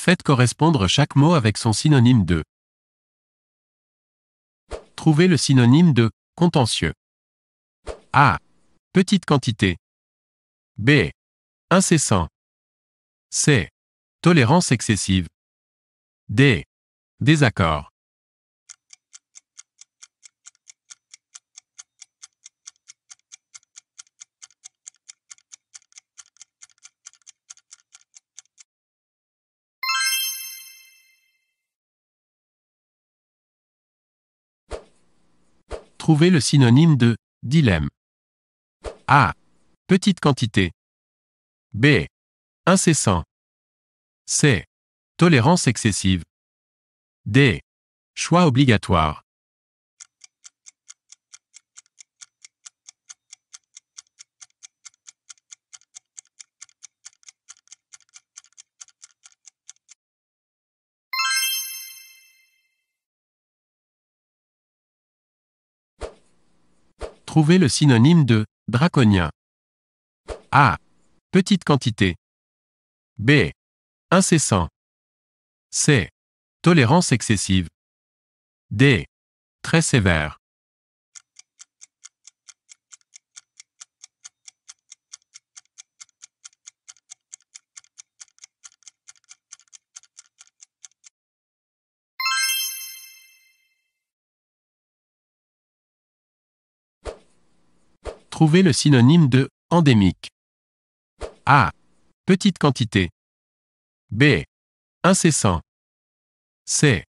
Faites correspondre chaque mot avec son synonyme de. Trouvez le synonyme de contentieux. A. Petite quantité. B. Incessant. C. Tolérance excessive. D. Désaccord. le synonyme de dilemme. A. Petite quantité. B. Incessant. C. Tolérance excessive. D. Choix obligatoire. Trouvez le synonyme de draconien. A. Petite quantité. B. Incessant. C. Tolérance excessive. D. Très sévère. Trouvez le synonyme de endémique. A. Petite quantité. B. Incessant. C.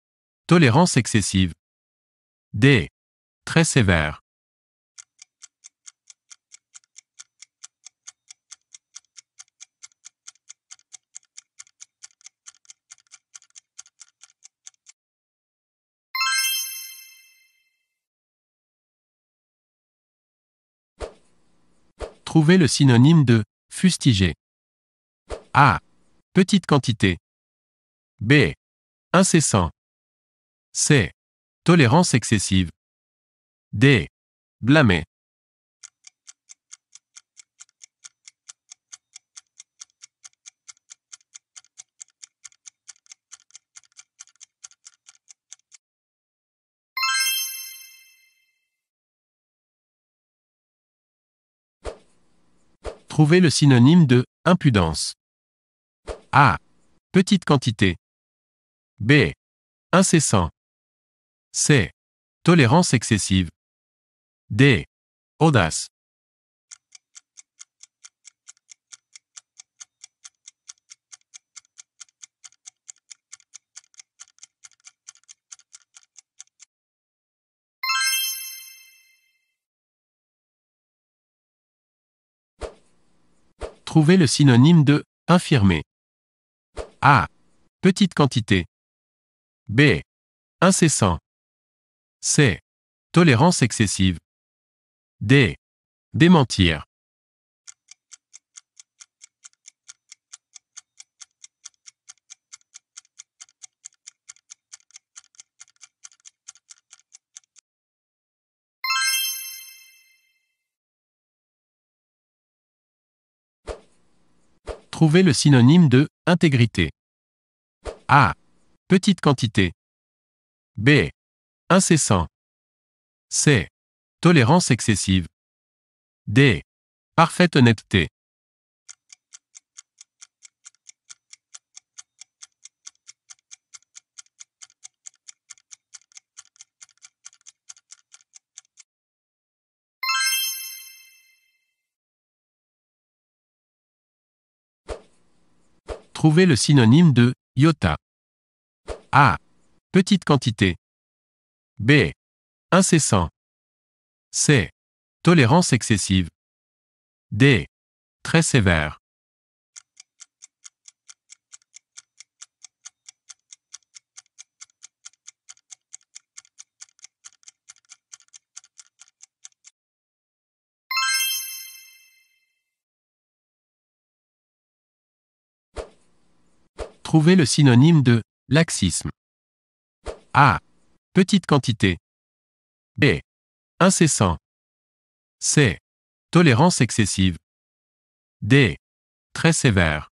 Tolérance excessive. D. Très sévère. le synonyme de fustiger. A. Petite quantité. B. Incessant. C. Tolérance excessive. D. Blâmer. Trouvez le synonyme de impudence. A. Petite quantité. B. Incessant. C. Tolérance excessive. D. Audace. le synonyme de infirmer. A. Petite quantité. B. Incessant. C. Tolérance excessive. D. Démentir. Trouvez le synonyme de intégrité. A. Petite quantité. B. Incessant. C. Tolérance excessive. D. Parfaite honnêteté. Trouvez le synonyme de iota. A. Petite quantité. B. Incessant. C. Tolérance excessive. D. Très sévère. Trouvez le synonyme de laxisme. A. Petite quantité. B. Incessant. C. Tolérance excessive. D. Très sévère.